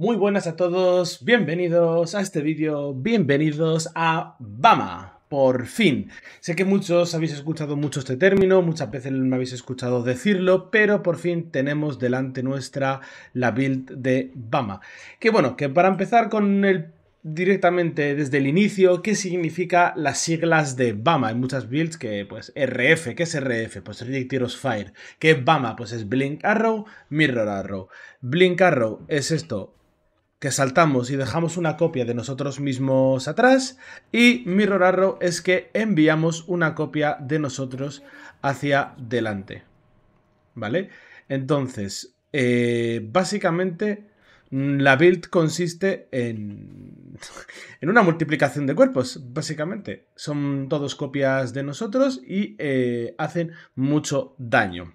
Muy buenas a todos, bienvenidos a este vídeo, bienvenidos a Bama. Por fin. Sé que muchos habéis escuchado mucho este término, muchas veces me habéis escuchado decirlo, pero por fin tenemos delante nuestra la build de Bama. Que bueno, que para empezar con el directamente desde el inicio qué significa las siglas de BAMA. Hay muchas builds que, pues, RF, ¿qué es RF? Pues Reject Heroes Fire. ¿Qué es BAMA? Pues es Blink Arrow, Mirror Arrow. Blink Arrow es esto, que saltamos y dejamos una copia de nosotros mismos atrás y mirror arrow es que enviamos una copia de nosotros hacia delante. ¿Vale? Entonces, eh, básicamente mm, la build consiste en, en una multiplicación de cuerpos, básicamente. Son todos copias de nosotros y eh, hacen mucho daño.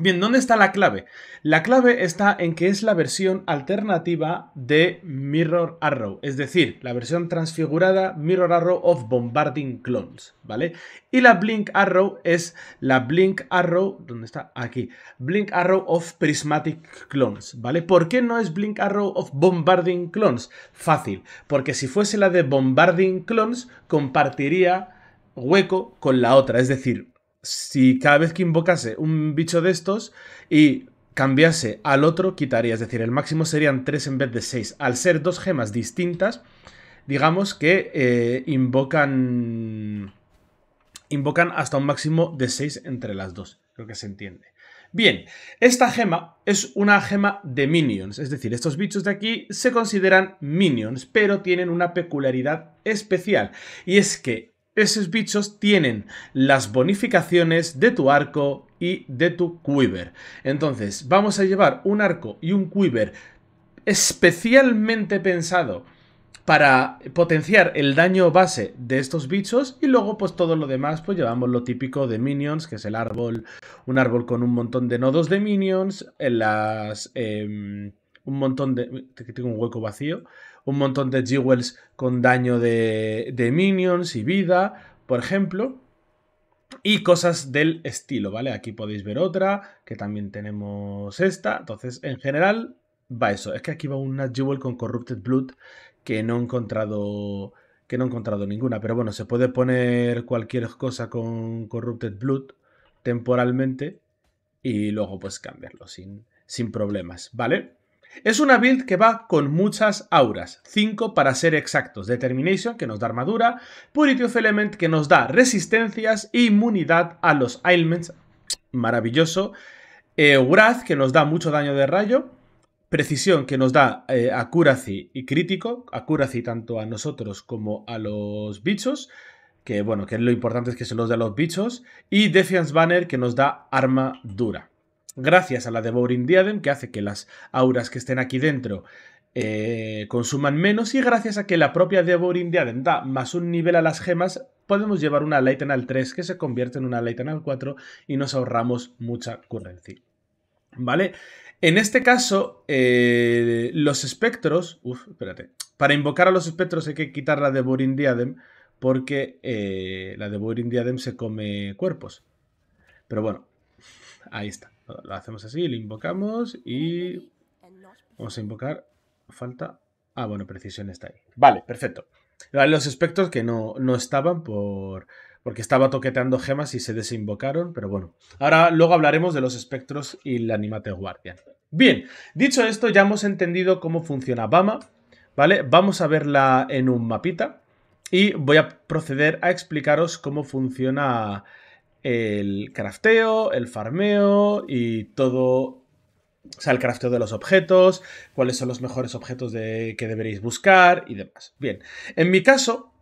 Bien, ¿dónde está la clave? La clave está en que es la versión alternativa de Mirror Arrow, es decir, la versión transfigurada Mirror Arrow of Bombarding Clones, ¿vale? Y la Blink Arrow es la Blink Arrow, ¿dónde está? Aquí, Blink Arrow of Prismatic Clones, ¿vale? ¿Por qué no es Blink Arrow of Bombarding Clones? Fácil, porque si fuese la de Bombarding Clones, compartiría hueco con la otra, es decir, si cada vez que invocase un bicho de estos y cambiase al otro, quitaría. Es decir, el máximo serían 3 en vez de 6. Al ser dos gemas distintas, digamos que eh, invocan. Invocan hasta un máximo de 6 entre las dos. Creo que se entiende. Bien, esta gema es una gema de minions, es decir, estos bichos de aquí se consideran minions, pero tienen una peculiaridad especial, y es que esos bichos tienen las bonificaciones de tu arco y de tu quiver. Entonces, vamos a llevar un arco y un quiver especialmente pensado para potenciar el daño base de estos bichos y luego pues todo lo demás pues llevamos lo típico de minions, que es el árbol, un árbol con un montón de nodos de minions, eh, las... Em, un montón de... tengo un hueco vacío un montón de jewels con daño de, minions y vida, por ejemplo. Y cosas del estilo, ¿vale? Aquí podéis ver otra, que también tenemos esta. Entonces, en general, va eso. Es que aquí va una jewel con Corrupted Blood que no he encontrado que no he encontrado ninguna. Pero bueno, se puede poner cualquier cosa con Corrupted Blood temporalmente y luego pues cambiarlo sin, sin problemas, ¿vale? Es una build que va con muchas auras, 5 para ser exactos, Determination que nos da armadura, Purity of Element que nos da resistencias, e inmunidad a los ailments, maravilloso, eh, Wrath que nos da mucho daño de rayo, Precisión que nos da eh, accuracy y crítico, accuracy tanto a nosotros como a los bichos, que bueno, que lo importante es que se los da a los bichos, y Defiance Banner que nos da armadura gracias a la Devouring Diadem, que hace que las auras que estén aquí dentro eh, consuman menos, y gracias a que la propia Devouring Diadem da más un nivel a las gemas, podemos llevar una al 3 que se convierte en una al 4 y nos ahorramos mucha currency. ¿Vale? En este caso, eh, los espectros... Uf, espérate. Para invocar a los espectros hay que quitar la Devouring Diadem, porque eh, la Devouring Diadem se come cuerpos. Pero bueno, ahí está. Lo hacemos así, lo invocamos y vamos a invocar. Falta. Ah, bueno, precisión está ahí. Vale, perfecto. Los espectros que no, no estaban por porque estaba toqueteando gemas y se desinvocaron, pero bueno. Ahora luego hablaremos de los espectros y la Animate Guardian. Bien, dicho esto, ya hemos entendido cómo funciona Bama, ¿vale? Vamos a verla en un mapita y voy a proceder a explicaros cómo funciona el crafteo, el farmeo y todo o sea, el crafteo de los objetos, cuáles son los mejores objetos que deberéis buscar y demás. Bien, en mi caso,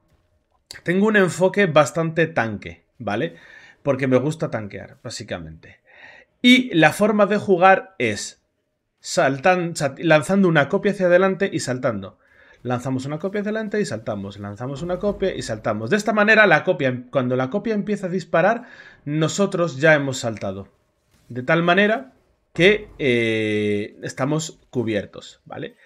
tengo un enfoque bastante tanque, ¿vale? Porque me gusta tanquear, básicamente. Y la forma de jugar es lanzando una copia hacia adelante y saltando lanzamos una copia delante adelante y saltamos, lanzamos una copia y saltamos. De esta manera, la copia, cuando la copia empieza a disparar, nosotros ya hemos saltado. De tal manera que eh, estamos cubiertos, ¿vale?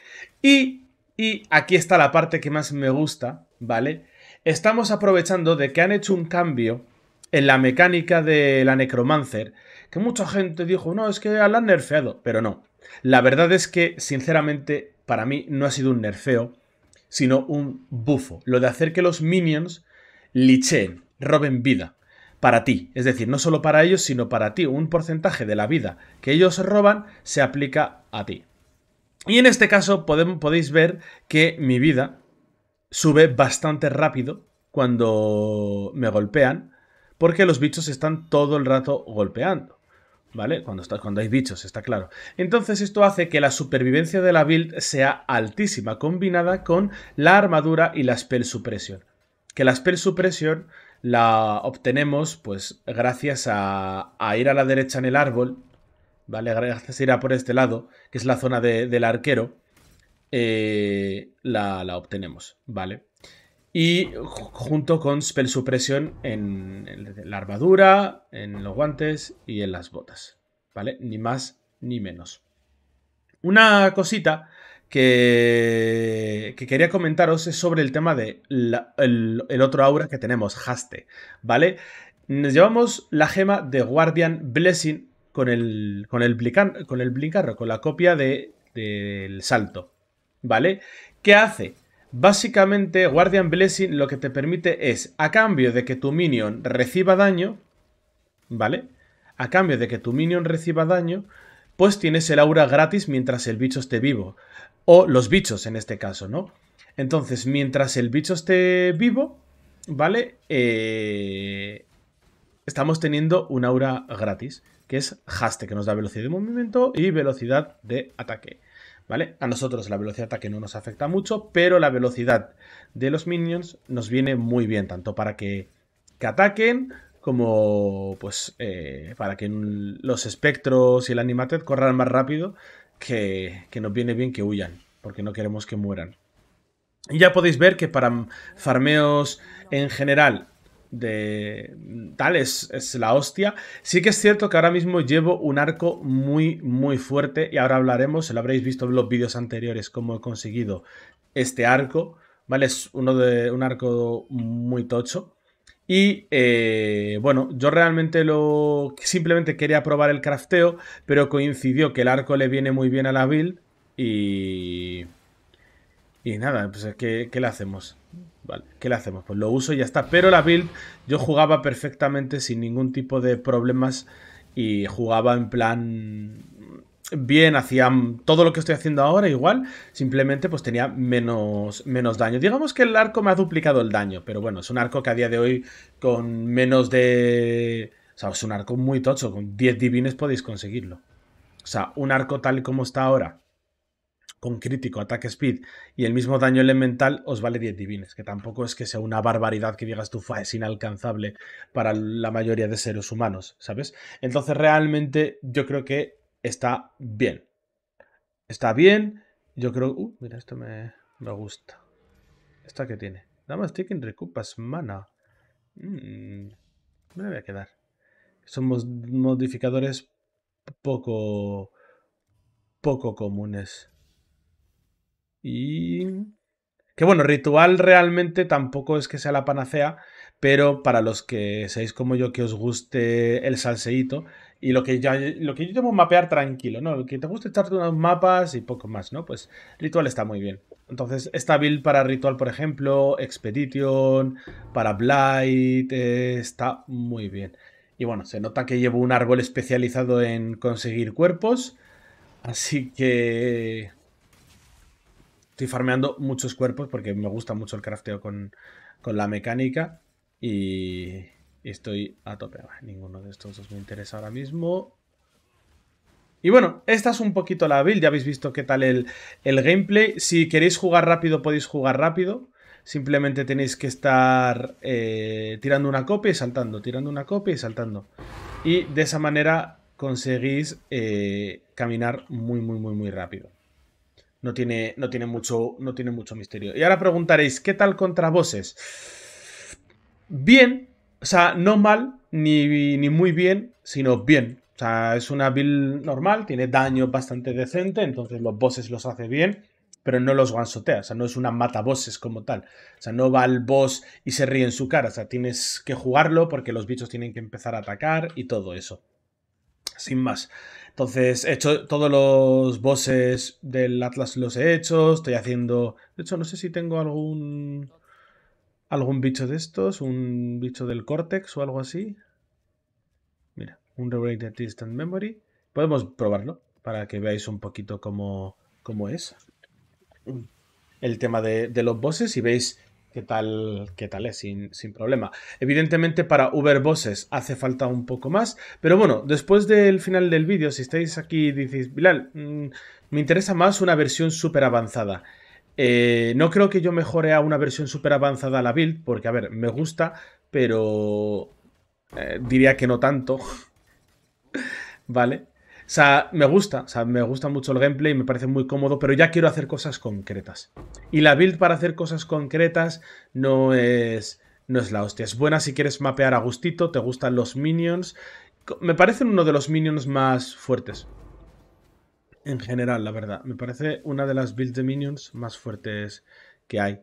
Y, y aquí está la parte que más me gusta, ¿vale? Estamos aprovechando de que han hecho un cambio en la mecánica de la Necromancer, que mucha gente dijo, no, es que la han nerfeado, pero no. La verdad es que, sinceramente, para mí no ha sido un nerfeo, sino un bufo. Lo de hacer que los minions licheen, roben vida para ti. Es decir, no solo para ellos, sino para ti. Un porcentaje de la vida que ellos roban se aplica a ti. Y en este caso podéis ver que mi vida sube bastante rápido cuando me golpean, porque los bichos están todo el rato golpeando. ¿vale? Cuando, hay bichos, está claro. Entonces esto hace que la supervivencia de la build sea altísima, combinada con la armadura y la spell supresión Que la spell supresión la obtenemos pues gracias a, ir a la derecha en el árbol, ¿vale? Gracias a ir a por este lado, que es la zona del arquero, eh, la, la obtenemos, ¿vale? Y junto con spell supresión en, la armadura, en los guantes y en las botas. ¿Vale? Ni más ni menos. Una cosita que, quería comentaros es sobre el tema de el, otro aura que tenemos, Haste, ¿vale? Nos llevamos la gema de Guardian Blessing con el, con el, con el con la copia de, del salto, ¿vale? ¿Qué hace? Básicamente, Guardian Blessing lo que te permite es, a cambio de que tu minion reciba daño, ¿vale? A cambio de que tu minion reciba daño, pues tienes el aura gratis mientras el bicho esté vivo. O los bichos en este caso, ¿no? Entonces, mientras el bicho esté vivo, ¿vale? Eh, estamos teniendo un aura gratis, que es haste, que nos da velocidad de movimiento y velocidad de ataque. ¿vale? A nosotros la velocidad de ataque no nos afecta mucho, pero la velocidad de los minions nos viene muy bien, tanto para que, que ataquen como pues eh, para que los espectros y el animated corran más rápido, que, que nos viene bien que huyan, porque no queremos que mueran. Y ya podéis ver que para farmeos en general de tal, es, la hostia. Sí que es cierto que ahora mismo llevo un arco muy, muy fuerte y ahora hablaremos, lo habréis visto en los vídeos anteriores, cómo he conseguido este arco, ¿vale? Es uno de, un arco muy tocho. Y eh, bueno, yo realmente lo simplemente quería probar el crafteo, pero coincidió que el arco le viene muy bien a la build y... Y nada, pues ¿qué, qué le hacemos? ¿qué le hacemos? Pues lo uso y ya está. Pero la build yo jugaba perfectamente sin ningún tipo de problemas y jugaba en plan bien, hacía todo lo que estoy haciendo ahora igual, simplemente pues tenía menos, menos daño. Digamos que el arco me ha duplicado el daño, pero bueno, es un arco que a día de hoy con menos de... O sea, es un arco muy tocho, con 10 divines podéis conseguirlo. O sea, un arco tal como está ahora, con crítico, ataque speed y el mismo daño elemental, os vale 10 divines, que tampoco es que sea una barbaridad que digas tú, es inalcanzable para la mayoría de seres humanos, ¿sabes? Entonces realmente yo creo que está bien. Está bien, yo creo... Uh, mira, esto me, gusta. ¿Esta que tiene? Damas Recupas Mana. Mm, me voy a quedar. somos modificadores poco... poco comunes. Y. Que bueno, ritual realmente tampoco es que sea la panacea, pero para los que seáis como yo, que os guste el salseíto y lo que, yo, lo que yo mapear tranquilo, ¿no? Lo que te gusta echarte unos mapas y poco más, ¿no? Pues ritual está muy bien. Entonces, esta build para ritual, por ejemplo, Expedition, para Blight, está muy bien. Y bueno, se nota que llevo un árbol especializado en conseguir cuerpos. Así que estoy farmeando muchos cuerpos porque me gusta mucho el crafteo con, la mecánica y, estoy a tope. ninguno de estos dos me interesa ahora mismo. Y bueno, esta es un poquito la build, ya habéis visto qué tal el, el gameplay. Si queréis jugar rápido, podéis jugar rápido. Simplemente tenéis que estar eh, tirando una copia y saltando, tirando una copia y saltando. Y de esa manera conseguís eh, caminar muy, muy, muy, muy rápido no tiene, no tiene, mucho, no tiene mucho misterio. Y ahora preguntaréis, ¿qué tal contra bosses? Bien, o sea, no mal, ni, ni muy bien, sino bien. O sea, es una build normal, tiene daño bastante decente, entonces los bosses los hace bien, pero no los guansotea, o sea, no es una mata bosses como tal. O sea, no va el boss y se ríe en su cara, o sea, tienes que jugarlo porque los bichos tienen que empezar a atacar y todo eso. Sin más. Entonces, he hecho todos los bosses del Atlas los he hecho. Estoy haciendo. De hecho, no sé si tengo algún. algún bicho de estos. Un bicho del Cortex o algo así. Mira, un Rewrite Distant Memory. Podemos probarlo para que veáis un poquito cómo, cómo es el tema de, de los bosses y veis qué tal, qué tal es, sin, problema. Evidentemente para Uber Bosses hace falta un poco más, pero bueno, después del final del vídeo, si estáis aquí y decís, Bilal, mm, me interesa más una versión súper avanzada. Eh, no creo que yo mejore a una versión súper avanzada la build, porque a ver, me gusta, pero eh, diría que no tanto. vale. O sea, me gusta, o sea, me gusta mucho el gameplay, me parece muy cómodo, pero ya quiero hacer cosas concretas. Y la build para hacer cosas concretas no es, no es la hostia. Es buena si quieres mapear a gustito, te gustan los minions. Me parecen uno de los minions más fuertes. En general, la verdad. Me parece una de las builds de minions más fuertes que hay.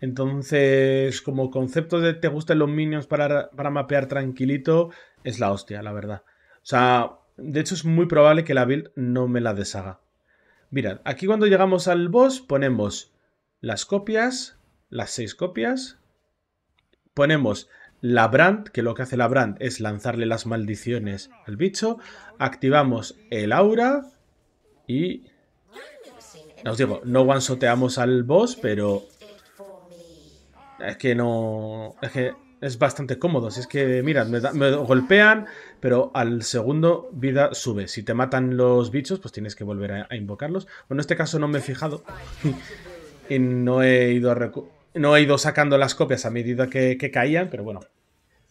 Entonces, como concepto de te gustan los minions para, para mapear tranquilito, es la hostia, la verdad. O sea, de hecho, es muy probable que la build no me la deshaga. Mirad, aquí cuando llegamos al boss ponemos las copias, las seis copias. Ponemos la brand, que lo que hace la brand es lanzarle las maldiciones al bicho. Activamos el aura y... No os digo, no one-soteamos al boss, pero... Es que no... Es que es bastante cómodo. Si es que, mira, me, golpean, pero al segundo vida sube. Si te matan los bichos, pues tienes que volver a, invocarlos. Bueno, en este caso no me he fijado. y no he ido no he ido sacando las copias a medida que, caían, pero bueno.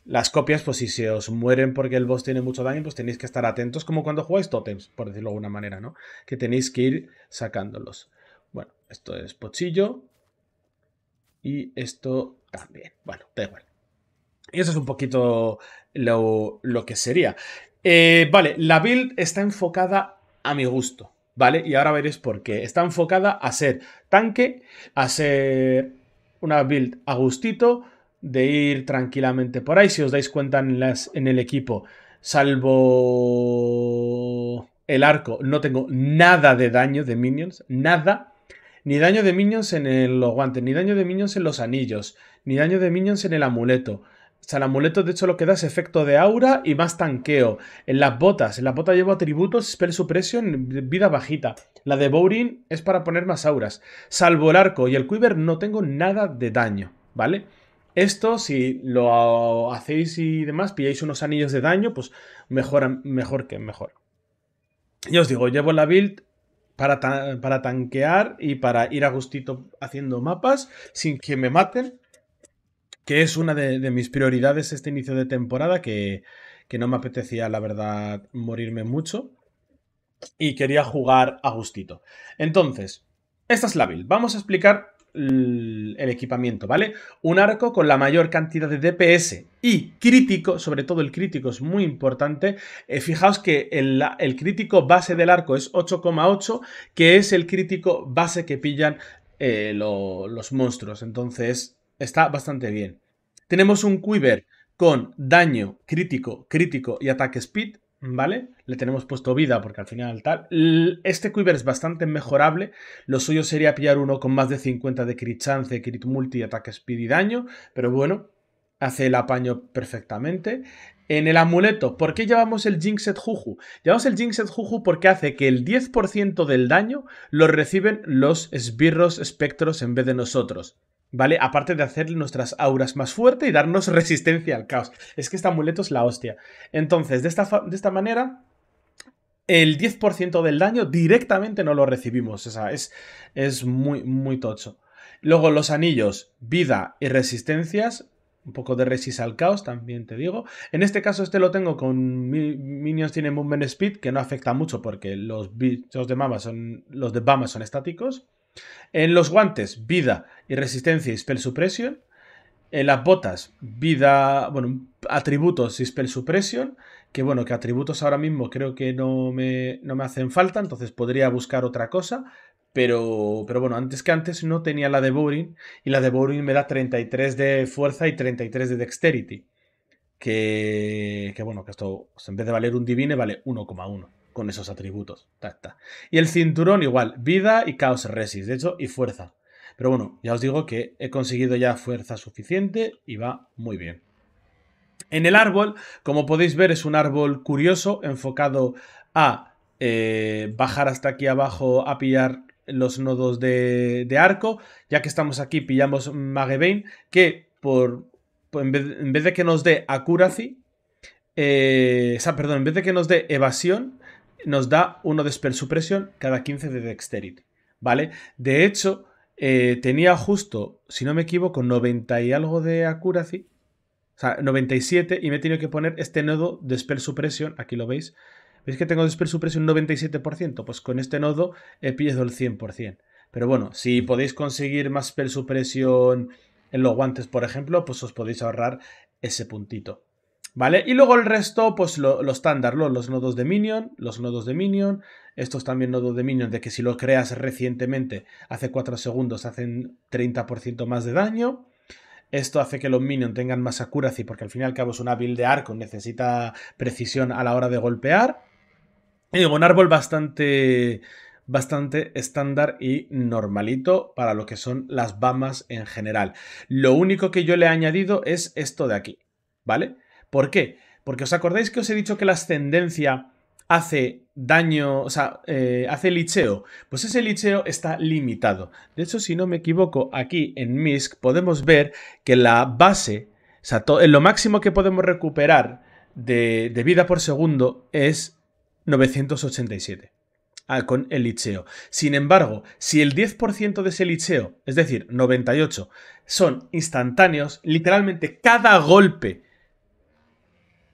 Las copias, pues si se os mueren porque el boss tiene mucho daño, pues tenéis que estar atentos, como cuando jugáis totems, por decirlo de alguna manera, ¿no? Que tenéis que ir sacándolos. Bueno, esto es pochillo. Y esto también. Bueno, da igual. Y eso es un poquito lo, que sería. Eh, vale, la build está enfocada a mi gusto, ¿vale? Y ahora veréis por qué. Está enfocada a ser tanque, a ser una build a gustito, de ir tranquilamente por ahí. Si os dais cuenta en, las, en el equipo, salvo el arco, no tengo nada de daño de minions, nada. Ni daño de minions en los guantes, ni daño de minions en los anillos, ni daño de minions en el amuleto. O sea, el amuleto de hecho lo que da es efecto de aura y más tanqueo. En las botas, en la bota llevo atributos, spell suppression, vida bajita. La de Bowring es para poner más auras. Salvo el arco y el quiver no tengo nada de daño, ¿vale? Esto, si lo hacéis y demás, pilláis unos anillos de daño, pues mejor, mejor que mejor. Yo os digo, llevo la build para, para tanquear y para ir a gustito haciendo mapas sin que me maten que es una de, mis prioridades este inicio de temporada, que, no me apetecía, la verdad, morirme mucho. Y quería jugar a gustito. Entonces, esta es la build. Vamos a explicar el, equipamiento, ¿vale? Un arco con la mayor cantidad de DPS y crítico, sobre todo el crítico es muy importante. Eh, fijaos que el, crítico base del arco es 8,8, que es el crítico base que pillan eh, los monstruos. Entonces, está bastante bien. Tenemos un Quiver con daño crítico, crítico y ataque speed, ¿vale? Le tenemos puesto vida porque al final tal. Este Quiver es bastante mejorable. Lo suyo sería pillar uno con más de 50 de crit chance, crit multi, ataque speed y daño, pero bueno, hace el apaño perfectamente. En el amuleto, ¿por qué llevamos el Jinxed Juju? Llevamos el Jinxet Juju porque hace que el 10% del daño lo reciben los esbirros espectros en vez de nosotros. ¿vale? Aparte de hacer nuestras auras más fuertes y darnos resistencia al caos. Es que este amuleto es la hostia. Entonces, de esta, de esta manera, el 10% del daño directamente no lo recibimos. O sea, es, es muy, muy tocho. Luego los anillos, vida y resistencias. Un poco de resist al caos, también te digo. En este caso, este lo tengo con Minions tiene Movement Speed, que no afecta mucho porque los bichos de mama son, los de Bama son estáticos. En los guantes, vida y resistencia y spell suppression. En las botas, vida, bueno, atributos y spell suppression. Que bueno, que atributos ahora mismo creo que no me, hacen falta, entonces podría buscar otra cosa. Pero, pero, bueno, antes que antes no tenía la de Boring y la de Boring me da 33 de fuerza y 33 de dexterity. Que, que bueno, que esto en vez de valer un divine vale 1,1 con esos atributos. Y el cinturón igual, vida y caos resist, de hecho, y fuerza. Pero bueno, ya os digo que he conseguido ya fuerza suficiente y va muy bien. En el árbol, como podéis ver, es un árbol curioso, enfocado a eh, bajar hasta aquí abajo a pillar los nodos de, arco. Ya que estamos aquí, pillamos Magebane que por, en vez, de que nos dé accuracy, eh, perdón, en vez de que nos dé evasión, nos da uno de spell suppression cada 15 de dexterity, ¿vale? De hecho, eh, tenía justo, si no me equivoco, 90 y algo de accuracy, o sea, 97 y me he tenido que poner este nodo de spell suppression, aquí lo veis, ¿Veis que tengo de Spell Suppression 97%? Pues con este nodo he pillado el 100%. Pero bueno, si podéis conseguir más Spell Suppression en los guantes, por ejemplo, pues os podéis ahorrar ese puntito. ¿vale? Y luego el resto, pues lo, estándar, los nodos de Minion, los nodos de Minion, estos también nodos de Minion, de que si lo creas recientemente, hace 4 segundos, hacen 30% más de daño. Esto hace que los minion tengan más accuracy, porque al final y al cabo es una build de arco, necesita precisión a la hora de golpear. Y digo, un árbol bastante, bastante estándar y normalito para lo que son las bamas en general. Lo único que yo le he añadido es esto de aquí, ¿vale? ¿Por qué? Porque os acordáis que os he dicho que la ascendencia hace daño, o sea, eh, hace licheo. Pues ese licheo está limitado. De hecho, si no me equivoco, aquí en MISC podemos ver que la base, o sea, eh, lo máximo que podemos recuperar de, vida por segundo es 987. Ah, con el licheo. Sin embargo, si el 10% de ese licheo, es decir, 98, son instantáneos, literalmente cada golpe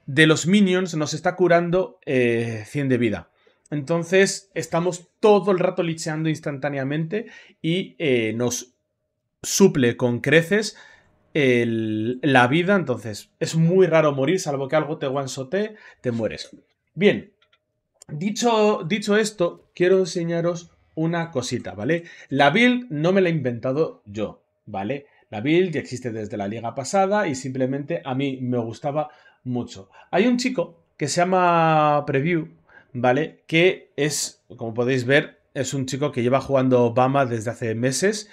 de los minions nos está curando 100 eh, de vida. Entonces estamos todo el rato licheando instantáneamente y eh, nos suple con creces la vida. Entonces es muy raro morir, salvo que algo te guansote, te mueres. Bien, dicho, dicho esto, quiero enseñaros una cosita, ¿vale? La build no me la he inventado yo, ¿vale? La build ya existe desde la liga pasada y simplemente a mí me gustaba mucho. Hay un chico que se llama Preview, ¿vale? Que es, como podéis ver, es un chico que lleva jugando Bama desde hace meses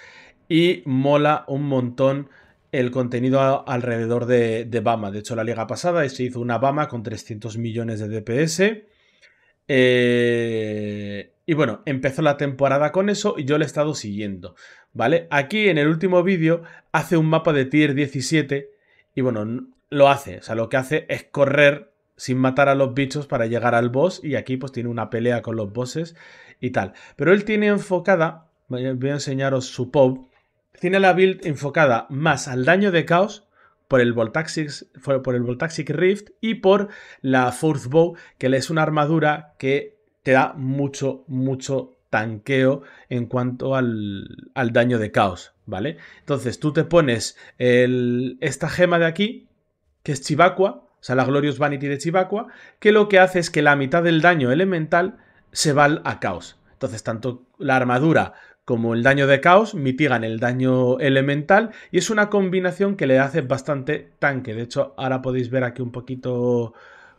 y mola un montón el contenido alrededor de, Bama. De hecho, la liga pasada se hizo una Bama con 300 millones de DPS. Eh, y bueno, empezó la temporada con eso y yo le he estado siguiendo, ¿vale? Aquí en el último vídeo hace un mapa de tier 17 y bueno, lo hace. O sea, lo que hace es correr sin matar a los bichos para llegar al boss y aquí pues tiene una pelea con los bosses y tal. Pero él tiene enfocada, voy a enseñaros su pop, tiene la build enfocada más al daño de caos por el Voltaxic, por el Voltaxic Rift y por la Fourth Bow, que es una armadura que te da mucho, mucho tanqueo en cuanto al, al daño de caos, ¿vale? Entonces tú te pones esta gema de aquí, que es Chivacua, o sea, la Glorious Vanity de Chivacua, que lo que hace es que la mitad del daño elemental se va a caos. Entonces, tanto la armadura como el daño de caos mitigan el daño elemental y es una combinación que le hace bastante tanque. De hecho, ahora podéis ver aquí un poquito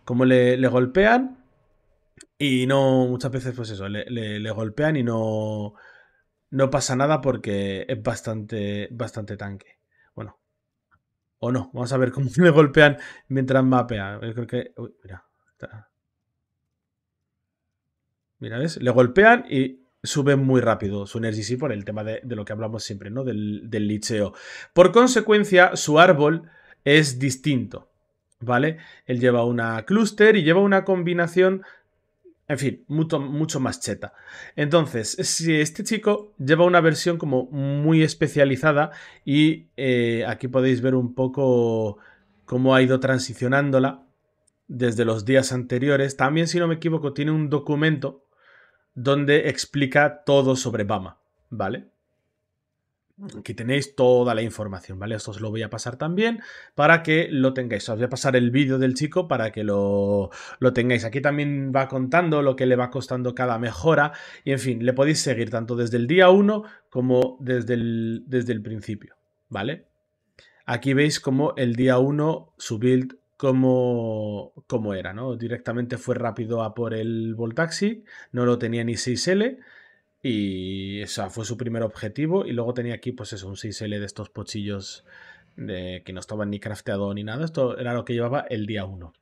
cómo le, golpean. Y no, muchas veces, pues eso, le, le, golpean y no, no pasa nada porque es bastante, bastante tanque. O no, vamos a ver cómo le golpean mientras mapea. creo que... mira. Mira, ¿ves? Le golpean y sube muy rápido su energía, por el tema de, lo que hablamos siempre, ¿no? Del, del licheo. Por consecuencia, su árbol es distinto. ¿vale? Él lleva una clúster y lleva una combinación en fin, mucho, más cheta. Entonces, si este chico lleva una versión como muy especializada y eh, aquí podéis ver un poco cómo ha ido transicionándola desde los días anteriores. También, si no me equivoco, tiene un documento donde explica todo sobre Bama, ¿vale? Aquí tenéis toda la información, ¿vale? Esto os lo voy a pasar también para que lo tengáis. Os voy a pasar el vídeo del chico para que lo, tengáis. Aquí también va contando lo que le va costando cada mejora. Y en fin, le podéis seguir tanto desde el día 1 como desde el, desde el principio, ¿vale? Aquí veis como el día 1 su build como, como era, ¿no? Directamente fue rápido a por el Voltaxi, no lo tenía ni 6L y esa fue su primer objetivo. Y luego tenía aquí, pues eso, un 6L de estos pochillos de, que no estaban ni crafteado ni nada. Esto era lo que llevaba el día 1.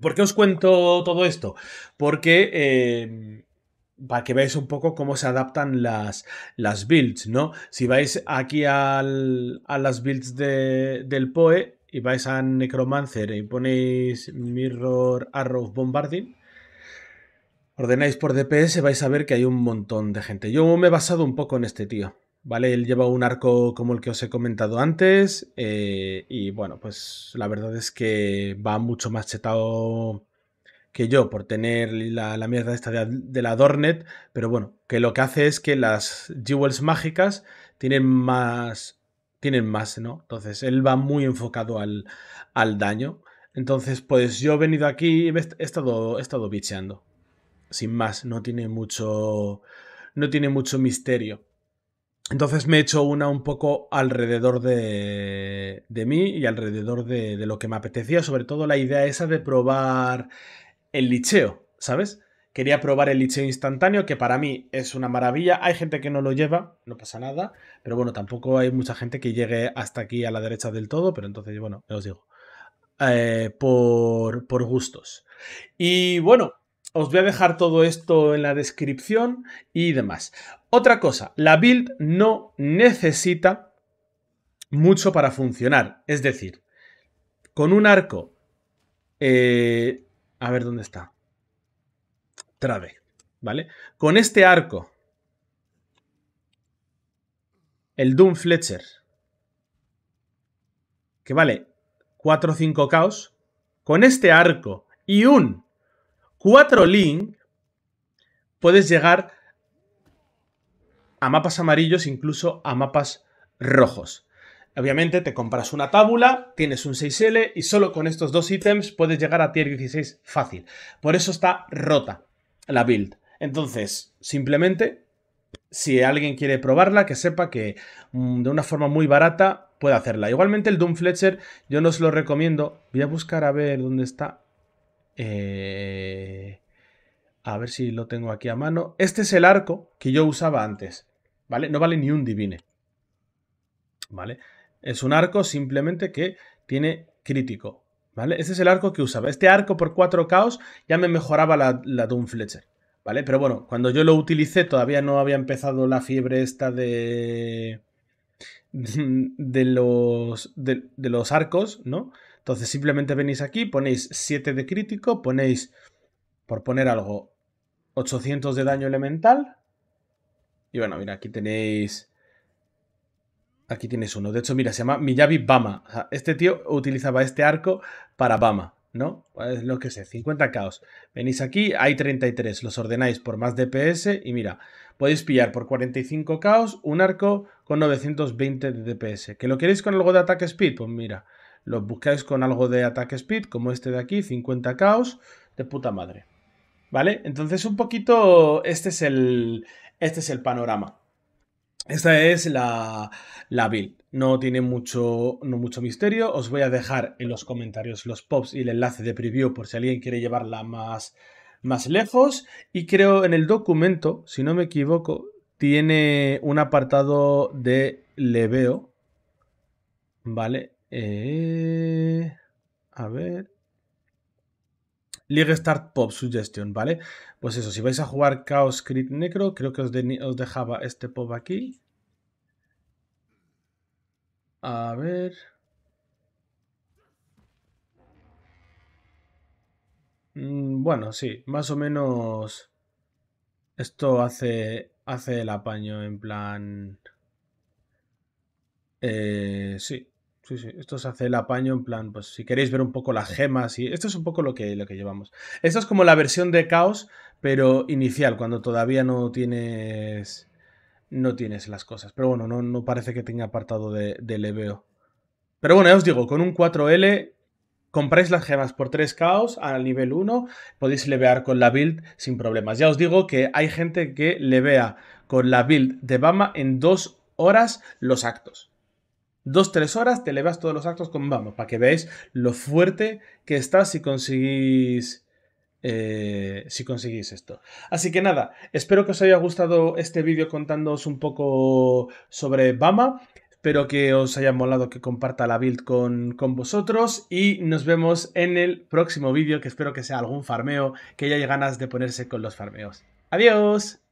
¿Por qué os cuento todo esto? Porque. Eh, para que veáis un poco cómo se adaptan las, las builds, ¿no? Si vais aquí al, a las builds del PoE y vais a Necromancer y ponéis Mirror Arrow Bombarding, ordenáis por DPS vais a ver que hay un montón de gente. Yo me he basado un poco en este tío, ¿vale? Él lleva un arco como el que os he comentado antes eh, y bueno, pues la verdad es que va mucho más chetado que yo por tener la, mierda esta de, la Dornet, pero bueno, que lo que hace es que las jewels mágicas tienen más, tienen más, ¿no? Entonces él va muy enfocado al, daño. Entonces, pues yo he venido aquí y he estado, he estado bicheando sin más, no tiene mucho, no tiene mucho misterio. Entonces me he hecho una un poco alrededor de, de mí y alrededor de, de, lo que me apetecía, sobre todo la idea esa de probar el licheo, ¿sabes? Quería probar el licheo instantáneo, que para mí es una maravilla. Hay gente que no lo lleva, no pasa nada, pero bueno, tampoco hay mucha gente que llegue hasta aquí a la derecha del todo, pero entonces, bueno, os digo, eh, por, por gustos. Y bueno, os voy a dejar todo esto en la descripción y demás. Otra cosa, la build no necesita mucho para funcionar. Es decir, con un arco... Eh, a ver dónde está. Trave. ¿vale? Con este arco, el Doom Fletcher, que vale 4 o 5 caos, con este arco y un Cuatro link puedes llegar a mapas amarillos, incluso a mapas rojos. Obviamente te compras una tábula, tienes un 6L y solo con estos dos ítems puedes llegar a tier 16 fácil. Por eso está rota la build. Entonces, simplemente, si alguien quiere probarla, que sepa que mm, de una forma muy barata puede hacerla. Igualmente el Doom Fletcher yo no os lo recomiendo. Voy a buscar a ver dónde está eh, a ver si lo tengo aquí a mano. Este es el arco que yo usaba antes, ¿vale? No vale ni un divine, ¿vale? Es un arco simplemente que tiene crítico, ¿vale? Este es el arco que usaba. Este arco por 4 caos ya me mejoraba la, la Doom Fletcher, ¿vale? Pero bueno, cuando yo lo utilicé todavía no había empezado la fiebre esta de... de los, de los arcos, ¿no? Entonces simplemente venís aquí, ponéis 7 de crítico, ponéis, por poner algo, 800 de daño elemental. Y bueno, mira, aquí tenéis... Aquí tienes uno. De hecho, mira, se llama Miyabi Bama. este tío utilizaba este arco para Bama, ¿no? Es lo que sé, 50 caos. Venís aquí, hay 33. Los ordenáis por más DPS y mira, podéis pillar por 45 caos un arco con 920 de DPS. ¿Que lo queréis con algo de ataque speed? Pues mira, los buscáis con algo de ataque speed, como este de aquí, 50 caos, de puta madre. ¿Vale? Entonces, un poquito, este es el, este es el panorama. Esta es la, la build. No tiene mucho, no mucho misterio. Os voy a dejar en los comentarios los pops y el enlace de preview por si alguien quiere llevarla más, más lejos. Y creo en el documento, si no me equivoco, tiene un apartado de leveo. ¿Vale? Eh, a ver. League Start Pop Suggestion, ¿vale? Pues eso, si vais a jugar Chaos Crit Necro, creo que os, dejaba este pop aquí. A ver. Mm, bueno, sí, más o menos esto hace, hace el apaño en plan... Eh, sí, Sí, sí, esto se hace el apaño en plan, pues si queréis ver un poco las gemas y esto es un poco lo que, lo que llevamos. Esto es como la versión de caos, pero inicial, cuando todavía no tienes no tienes las cosas. Pero bueno, no, no parece que tenga apartado de, de leveo. Pero bueno, ya os digo, con un 4L compráis las gemas por 3 caos al nivel 1, podéis levear con la build sin problemas. Ya os digo que hay gente que levea con la build de Bama en 2 horas los actos. Dos, tres horas te elevas todos los actos con Bama para que veáis lo fuerte que está si conseguís. Eh, si conseguís esto. Así que nada, espero que os haya gustado este vídeo contándoos un poco sobre Bama. Espero que os haya molado que comparta la build con, con vosotros y nos vemos en el próximo vídeo que espero que sea algún farmeo, que ya hay ganas de ponerse con los farmeos. ¡Adiós!